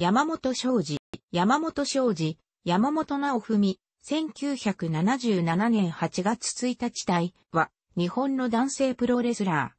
山本昌司、山本昌司、山本直文、1977年8月1日体は、日本の男性プロレスラ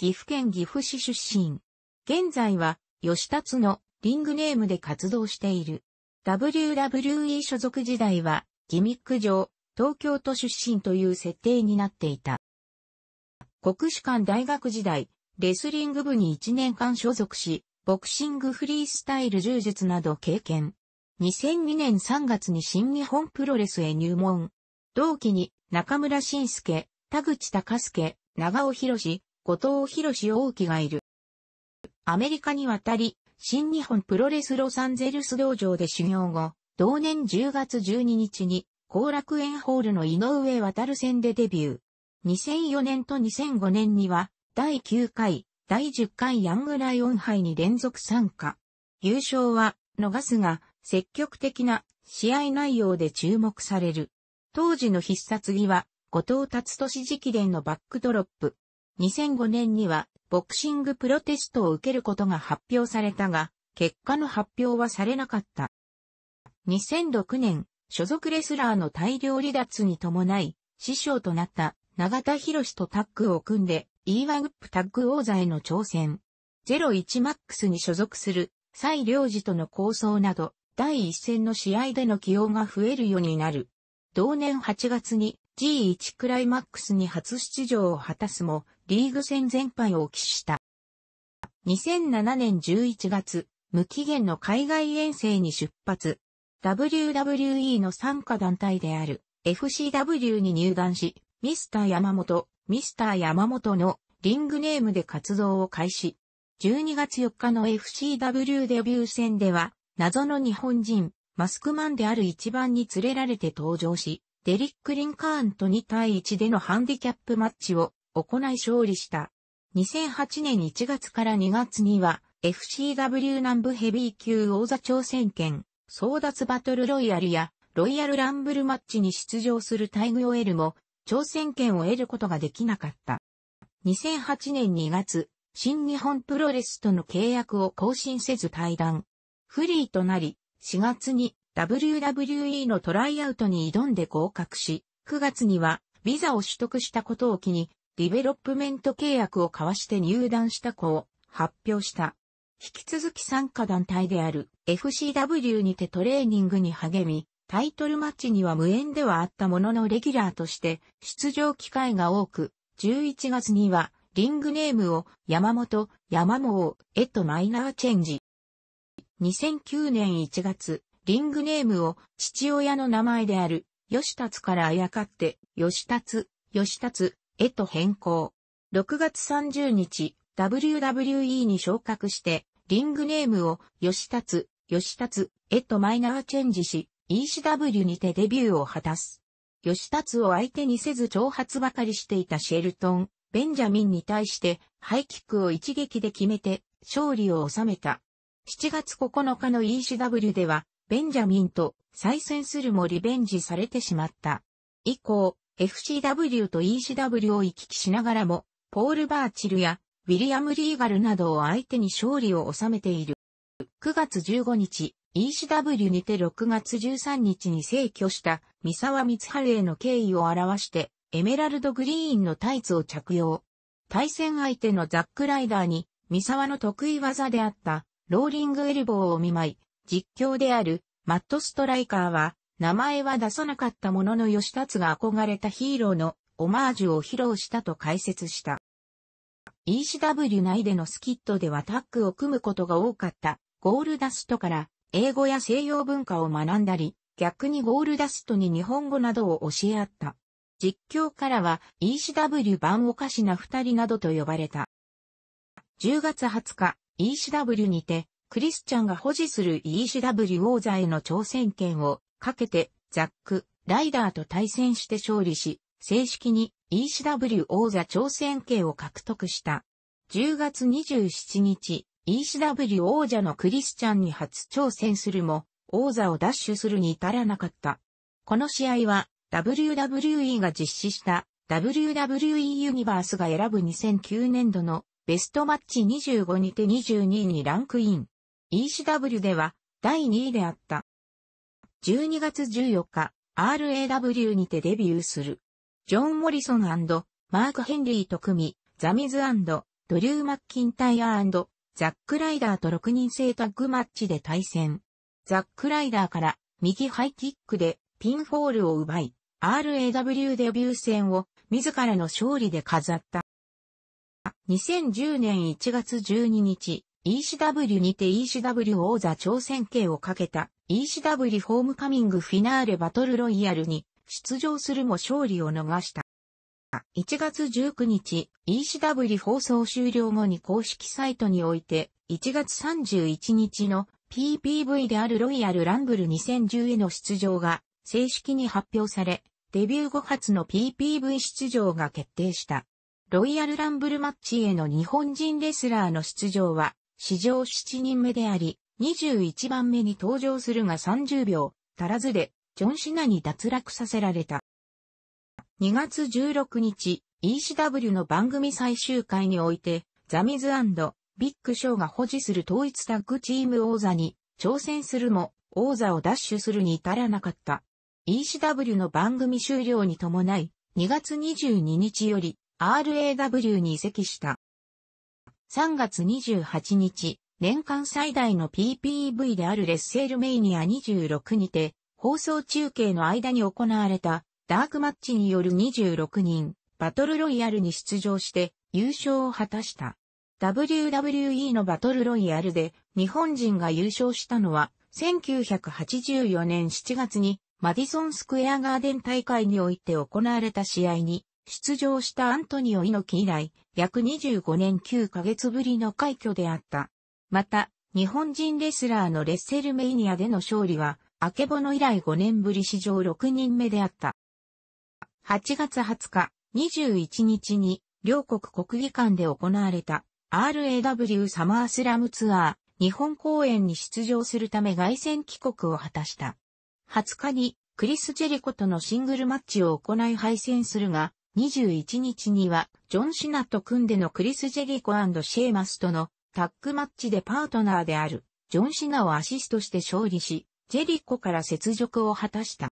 ー。岐阜県岐阜市出身。現在は、吉達のリングネームで活動している。WWE 所属時代は、ギミック上、東京都出身という設定になっていた。国士館大学時代、レスリング部に1年間所属し、ボクシングフリースタイル柔術など経験。2002年3月に新日本プロレスへ入門。同期に中村晋介、田口隆介、長尾博士、後藤博士大輝がいる。アメリカに渡り、新日本プロレスロサンゼルス道場で修行後、同年10月12日に、後楽園ホールの井上渡る戦でデビュー。2004年と2005年には、第9回第10回ヤングライオン杯に連続参加。優勝は逃すが、積極的な試合内容で注目される。当時の必殺技は、後藤達俊直伝のバックドロップ。2005年には、ボクシングプロテストを受けることが発表されたが、結果の発表はされなかった。2006年、所属レスラーの大量離脱に伴い、師匠となった永田博士とタッグを組んで、e w p タッグ王座への挑戦。0 1ックスに所属する、蔡良治との構想など、第一戦の試合での起用が増えるようになる。同年8月に G1 クライマックスに初出場を果たすも、リーグ戦全敗を喫した。2007年11月、無期限の海外遠征に出発。WWE の参加団体である FCW に入団し、ミスター山本、ミスター山本のリングネームで活動を開始。12月4日の FCW デビュー戦では、謎の日本人、マスクマンである一番に連れられて登場し、デリック・リンカーンと2対1でのハンディキャップマッチを行い勝利した。2008年1月から2月には、FCW 南部ヘビー級王座挑戦権、争奪バトルロイヤルや、ロイヤルランブルマッチに出場するタイグオエルも、挑戦権を得ることができなかった。2008年2月、新日本プロレスとの契約を更新せず退団。フリーとなり、4月に WWE のトライアウトに挑んで合格し、9月にはビザを取得したことを機に、ディベロップメント契約を交わして入団した子を発表した。引き続き参加団体である FCW にてトレーニングに励み、タイトルマッチには無縁ではあったもののレギュラーとして出場機会が多く、11月にはリングネームを山本、山毛へとマイナーチェンジ。2009年1月、リングネームを父親の名前である吉達からあやかって吉達、吉達へと変更。6月30日、WWE に昇格して、リングネームを吉達、吉達へとマイナーチェンジし、ECW にてデビューを果たす。吉達を相手にせず挑発ばかりしていたシェルトン、ベンジャミンに対してハイキックを一撃で決めて勝利を収めた。7月9日の ECW では、ベンジャミンと再戦するもリベンジされてしまった。以降、FCW と ECW を行き来しながらも、ポール・バーチルやウィリアム・リーガルなどを相手に勝利を収めている。9月15日、ECW にて6月13日に逝去した三沢光晴への敬意を表して、エメラルドグリーンのタイツを着用。対戦相手のザックライダーに、三沢の得意技であった、ローリングエルボーを見舞い、実況である、マットストライカーは、名前は出さなかったものの吉達が憧れたヒーローのオマージュを披露したと解説した。ECW 内でのスキットではタッグを組むことが多かった、ゴールダストから、英語や西洋文化を学んだり、逆にゴールダストに日本語などを教え合った。実況からは ECW 版おかしな二人などと呼ばれた。10月20日、ECW にて、クリスチャンが保持する ECW 王座への挑戦権をかけて、ザック、ライダーと対戦して勝利し、正式に ECW 王座挑戦権を獲得した。10月27日、ECW 王者のクリスチャンに初挑戦するも、王座を奪取するに至らなかった。この試合は、WWE が実施した WWE ユニバースが選ぶ2009年度のベストマッチ25にて22位にランクイン。ECW では第2位であった。12月14日、RAW にてデビューする。ジョン・モリソンマーク・ヘンリーと組み、ザミズドリュー・マッキンタイアザックライダーと6人制タッグマッチで対戦。ザックライダーから右ハイキックでピンフォールを奪い、RAW デビュー戦を自らの勝利で飾った。2010年1月12日、ECW にて ECW 王座挑戦権をかけた ECW ホームカミングフィナーレバトルロイヤルに出場するも勝利を逃した。1月19日、ECW 放送終了後に公式サイトにおいて、1月31日の PPV であるロイヤルランブル2010への出場が正式に発表され、デビュー後初の PPV 出場が決定した。ロイヤルランブルマッチへの日本人レスラーの出場は、史上7人目であり、21番目に登場するが30秒足らずで、ジョン・シナに脱落させられた。2月16日、ECW の番組最終回において、ザミズビッグショーが保持する統一タッグチーム王座に挑戦するも、王座を奪取するに至らなかった。ECW の番組終了に伴い、2月22日より RAW に移籍した。3月28日、年間最大の PPV であるレッセールメイニア26にて、放送中継の間に行われたダークマッチによる26人、バトルロイヤルに出場して優勝を果たした。WWE のバトルロイヤルで日本人が優勝したのは1984年7月にマディソンスクエアガーデン大会において行われた試合に出場したアントニオ猪木以来約25年9ヶ月ぶりの快挙であった。また、日本人レスラーのレッセルメイニアでの勝利は、アケボノ以来5年ぶり史上6人目であった。8月20日、21日に、両国国技館で行われた RAW サマースラムツアー日本公演に出場するため外戦帰国を果たした。20日にクリス・ジェリコとのシングルマッチを行い敗戦するが、21日にはジョン・シナと組んでのクリス・ジェリコシェーマスとのタッグマッチでパートナーであるジョン・シナをアシストして勝利し、ジェリコから雪辱を果たした。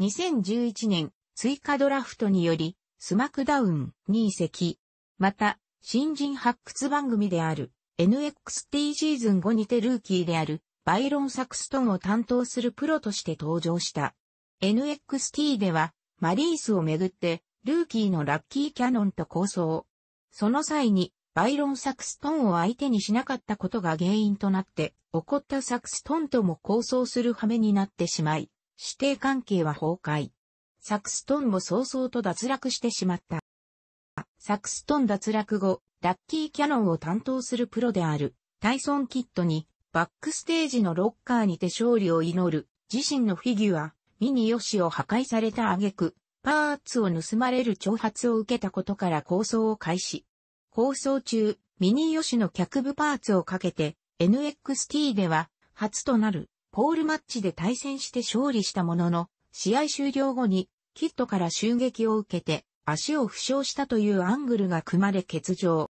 2011年追加ドラフトにより、スマクダウンに移籍。また、新人発掘番組である NXT シーズン後にてルーキーであるバイロン・サクストンを担当するプロとして登場した。NXT ではマリースをめぐってルーキーのラッキーキャノンと構想。その際にバイロン・サクストンを相手にしなかったことが原因となって怒ったサクストンとも構想する羽目になってしまい、指定関係は崩壊。サクストンも早々と脱落してしまった。サクストン脱落後、ラッキーキャノンを担当するプロである、タイソン・キッドに、バックステージのロッカーにて勝利を祈る、自身のフィギュア、ミニヨシを破壊された挙句、パーツを盗まれる挑発を受けたことから構想を開始。構想中、ミニヨシの脚部パーツをかけて、NXT では、初となる、ポールマッチで対戦して勝利したものの、試合終了後に、キットから襲撃を受けて、足を負傷したというアングルが組まれ欠場。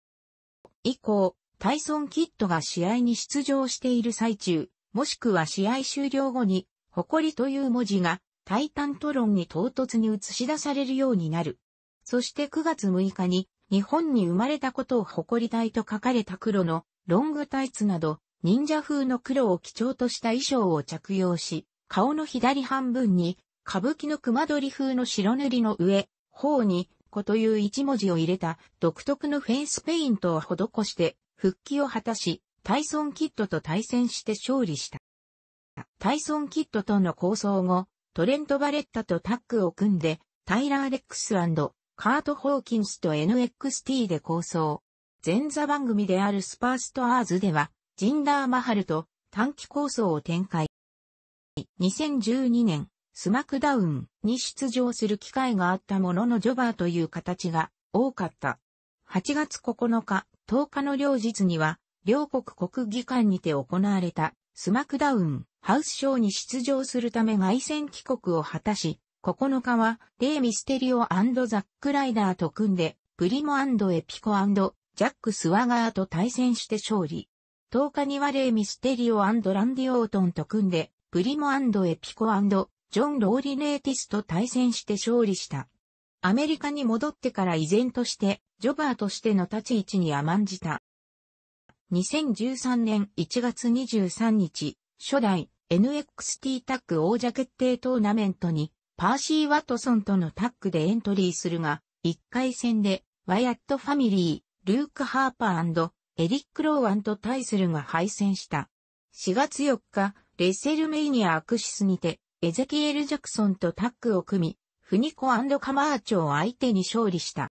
以降、タイソン・キットが試合に出場している最中、もしくは試合終了後に、誇りという文字が、タイタントロンに唐突に映し出されるようになる。そして9月6日に、日本に生まれたことを誇りたいと書かれた黒の、ロングタイツなど、忍者風の黒を基調とした衣装を着用し、顔の左半分に歌舞伎の熊取風の白塗りの上、方に、子という一文字を入れた独特のフェイスペイントを施して復帰を果たし、タイソン・キッドと対戦して勝利した。タイソン・キッドとの構想後、トレント・バレッタとタッグを組んで、タイラー・レックスカート・ホーキンスと NXT で構想。前座番組であるスパーストアーズでは、ジンダー・マハルと短期構想を展開。2012年、スマクダウンに出場する機会があったもののジョバーという形が多かった。8月9日、10日の両日には、両国国技館にて行われたスマクダウンハウスショーに出場するため外戦帰国を果たし、9日はレイ・ミステリオザック・ライダーと組んで、プリモエピコジャック・スワガーと対戦して勝利。10日にはレイ・ミステリオランディ・オートンと組んで、プリモエピコジョン・ローリネーティスと対戦して勝利した。アメリカに戻ってから依然として、ジョバーとしての立ち位置に甘んじた。2013年1月23日、初代 NXT タッグ王者決定トーナメントに、パーシー・ワトソンとのタッグでエントリーするが、1回戦で、ワイアットファミリー、ルーク・ハーパーエリック・ローワンと対するが敗戦した。4月4日、レッセルメイニアアクシスにて、エゼキエル・ジャクソンとタッグを組み、フニコカマーチョを相手に勝利した。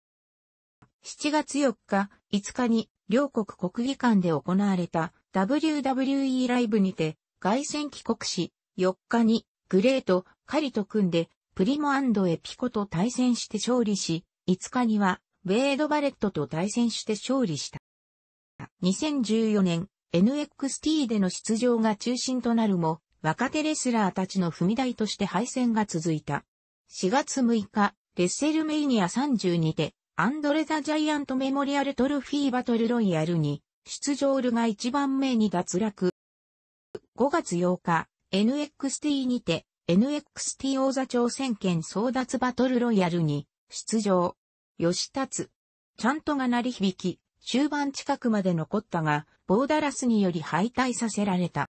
7月4日、5日に両国国技館で行われた WWE ライブにて凱旋帰国し、4日にグレート、カリと組んでプリモエピコと対戦して勝利し、5日にはベイド・バレットと対戦して勝利した。2014年 NXT での出場が中心となるも、若手レスラーたちの踏み台として敗戦が続いた。4月6日、レッセルメイニア32で、アンドレ・ザ・ジャイアント・メモリアル・トロフィー・バトル・ロイヤルに、出場ルが1番目に脱落。5月8日、NXT にて、NXT 王座挑戦権争奪バトルロイヤルに、出場。吉立。ちゃんとが鳴り響き、終盤近くまで残ったが、ボーダラスにより敗退させられた。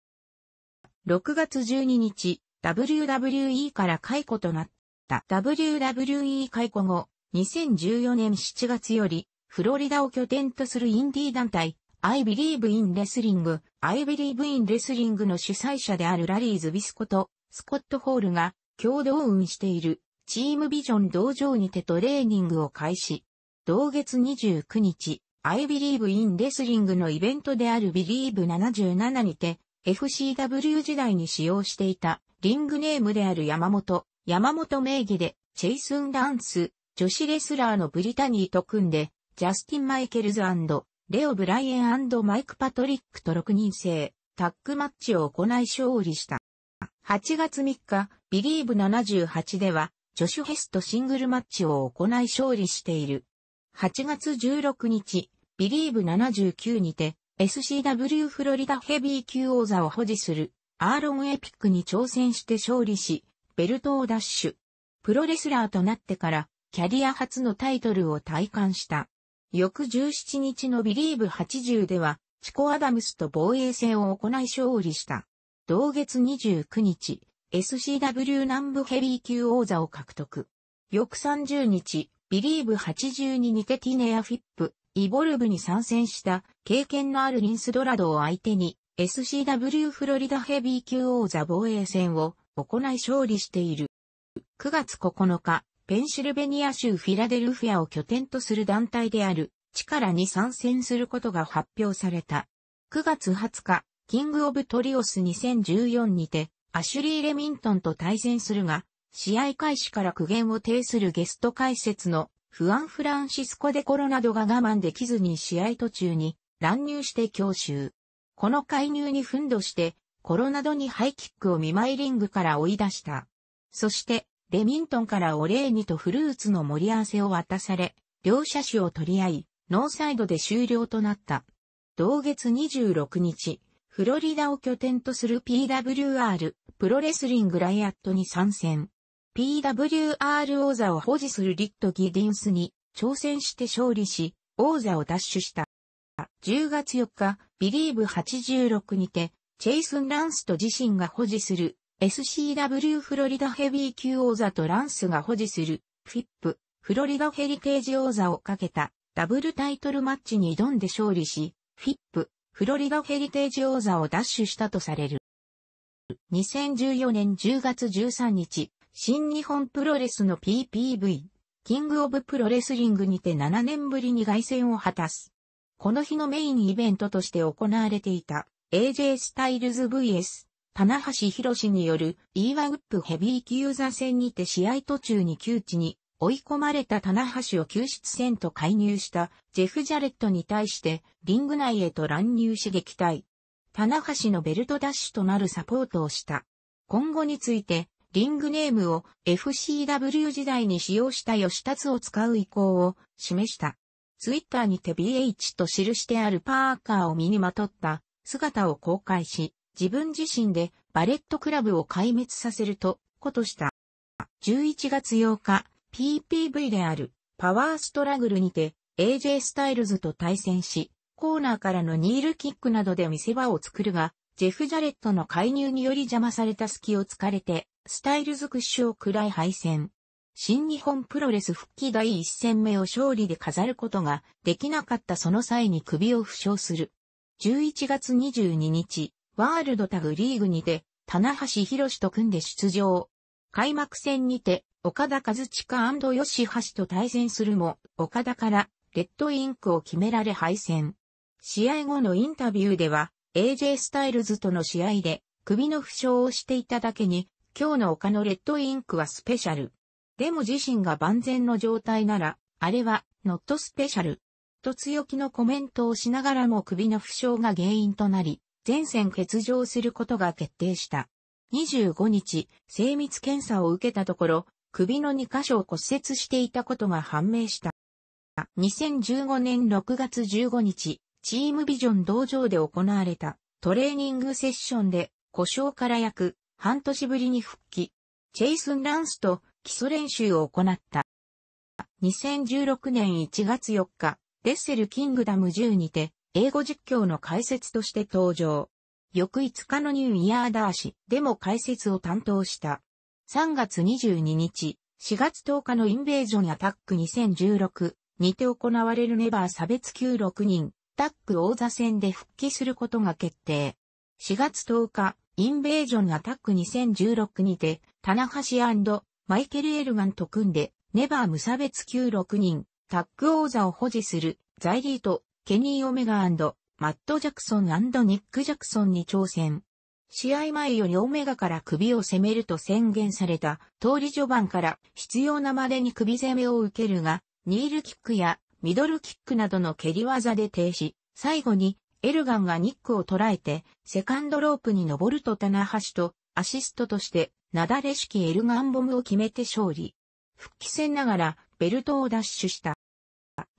6月12日、WWE から解雇となった。WWE 解雇後、2014年7月より、フロリダを拠点とするインディー団体、I Believe in Wrestling、I Believe in Wrestling の主催者であるラリーズ・ビスコと、スコット・ホールが共同運している、チームビジョン道場にてトレーニングを開始。同月29日、I Believe in Wrestling のイベントである Believe 77にて、FCW 時代に使用していたリングネームである山本、山本名義でチェイス・ン・ランス、女子レスラーのブリタニーと組んで、ジャスティン・マイケルズレオ・ブライエンマイク・パトリックと6人制タッグマッチを行い勝利した。8月3日、ビリーブ78では、ジョシュ・ヘスとシングルマッチを行い勝利している。8月16日、ビリーブ79にて、SCW フロリダヘビー級王座を保持するアーロン・エピックに挑戦して勝利し、ベルトを奪取。プロレスラーとなってからキャリア初のタイトルを体感した。翌17日のビリーブ80では、チコ・アダムスと防衛戦を行い勝利した。同月29日、SCW 南部ヘビー級王座を獲得。翌30日、ビリーブ82にてティネア・フィップ、イボルブに参戦した経験のあるリンスドラドを相手に SCW フロリダヘビー級王座防衛戦を行い勝利している。9月9日、ペンシルベニア州フィラデルフィアを拠点とする団体である力に参戦することが発表された。9月20日、キングオブトリオス2014にてアシュリー・レミントンと対戦するが、試合開始から苦言を呈するゲスト解説のフアン・フランシスコ・デ・コロなどが我慢できずに試合途中に乱入して強襲。この介入に奮闘して、コロナドにハイキックを見舞いリングから追い出した。そして、レミントンからオレーニとフルーツの盛り合わせを渡され、両者種を取り合い、ノーサイドで終了となった。同月26日、フロリダを拠点とする PWR、プロレスリングライアットに参戦。PWR 王座を保持するリット・ギディンスに挑戦して勝利し、王座を奪取した。10月4日、ビリーブ86にて、チェイスン・ランスと自身が保持する SCW フロリダヘビー級王座とランスが保持するフィップフロリダヘリテージ王座をかけたダブルタイトルマッチに挑んで勝利し、フィップフロリダヘリテージ王座を奪取したとされる。2014年10月13日、新日本プロレスの PPV、キングオブプロレスリングにて7年ぶりに凱旋を果たす。この日のメインイベントとして行われていた AJ スタイルズ VS 棚橋博による E1 ウップヘビー級座戦にて試合途中に窮地に追い込まれた棚橋を救出戦と介入したジェフ・ジャレットに対してリング内へと乱入し撃退。棚橋のベルトダッシュとなるサポートをした。今後についてリングネームを FCW 時代に使用した吉達を使う意向を示した。ツイッターにて BH と記してあるパーカーを身にまとった姿を公開し、自分自身でバレットクラブを壊滅させると、ことした。11月8日、PPV であるパワーストラグルにて AJ スタイルズと対戦し、コーナーからのニールキックなどで見せ場を作るが、ジェフ・ジャレットの介入により邪魔された隙を突かれて、スタイルズク屈指くらい敗戦。新日本プロレス復帰第一戦目を勝利で飾ることができなかったその際に首を負傷する。11月22日、ワールドタグリーグにて、棚橋博と組んで出場。開幕戦にて、岡田和親吉橋と対戦するも、岡田からレッドインクを決められ敗戦。試合後のインタビューでは、AJ スタイルズとの試合で首の負傷をしていただけに、今日の丘のレッドインクはスペシャル。でも自身が万全の状態なら、あれは、ノットスペシャル。と強気のコメントをしながらも首の負傷が原因となり、前線欠場することが決定した。25日、精密検査を受けたところ、首の2箇所を骨折していたことが判明した。2015年6月15日、チームビジョン道場で行われたトレーニングセッションで故障から約半年ぶりに復帰、チェイスンランスと基礎練習を行った。2016年1月4日、デッセルキングダム10にて、英語実況の解説として登場。翌5日のニューイヤーダーシでも解説を担当した。3月22日、4月10日のインベージョンアタック2016にて行われるネバー差別級6人、タック王座戦で復帰することが決定。4月10日、インベージョンアタック2016にて、棚橋マイケル・エルガンと組んで、ネバー無差別級6人、タック王座を保持する、ザイリーと、ケニー・オメガマット・ジャクソンニック・ジャクソンに挑戦。試合前よりオメガから首を攻めると宣言された、通り序盤から必要なまでに首攻めを受けるが、ニールキックやミドルキックなどの蹴り技で停止、最後にエルガンがニックを捉えて、セカンドロープに登ると棚橋とアシストとして、なだれ式エルガンボムを決めて勝利。復帰戦ながらベルトを奪取した。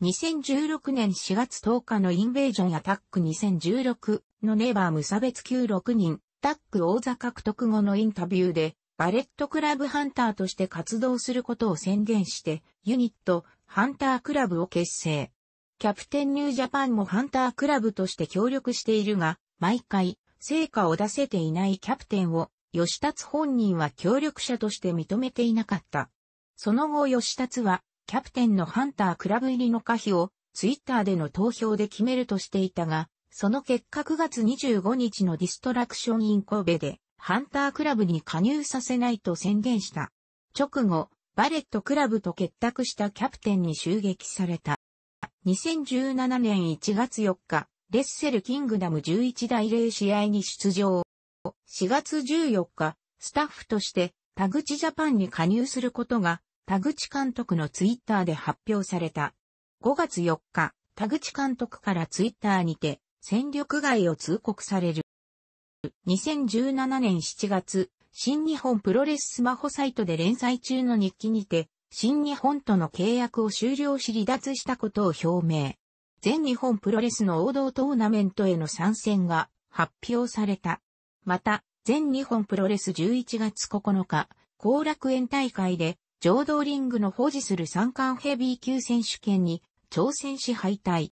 2016年4月10日のインベージョンアタック2016のネバー無差別級6人、タック王座獲得後のインタビューで、バレットクラブハンターとして活動することを宣言して、ユニット、ハンタークラブを結成。キャプテンニュージャパンもハンタークラブとして協力しているが、毎回、成果を出せていないキャプテンを、吉達本人は協力者として認めていなかった。その後吉達は、キャプテンのハンタークラブ入りの可否を、ツイッターでの投票で決めるとしていたが、その結果9月25日のディストラクションイン神戸で、ハンタークラブに加入させないと宣言した。直後、バレットクラブと結託したキャプテンに襲撃された。2017年1月4日、レッセルキングダム11代0試合に出場。4月14日、スタッフとして田口ジャパンに加入することが田口監督のツイッターで発表された。5月4日、田口監督からツイッターにて戦力外を通告される。2017年7月、新日本プロレススマホサイトで連載中の日記にて、新日本との契約を終了し離脱したことを表明。全日本プロレスの王道トーナメントへの参戦が発表された。また、全日本プロレス11月9日、後楽園大会で、浄土リングの保持する三冠ヘビー級選手権に挑戦し敗退。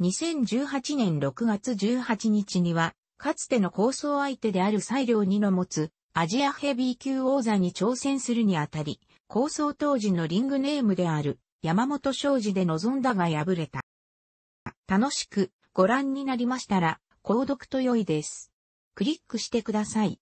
2018年6月18日には、かつての構想相手である西良2の持つアジアヘビー級王座に挑戦するにあたり、構想当時のリングネームである山本商事で臨んだが敗れた。楽しくご覧になりましたら、購読と良いです。クリックしてください。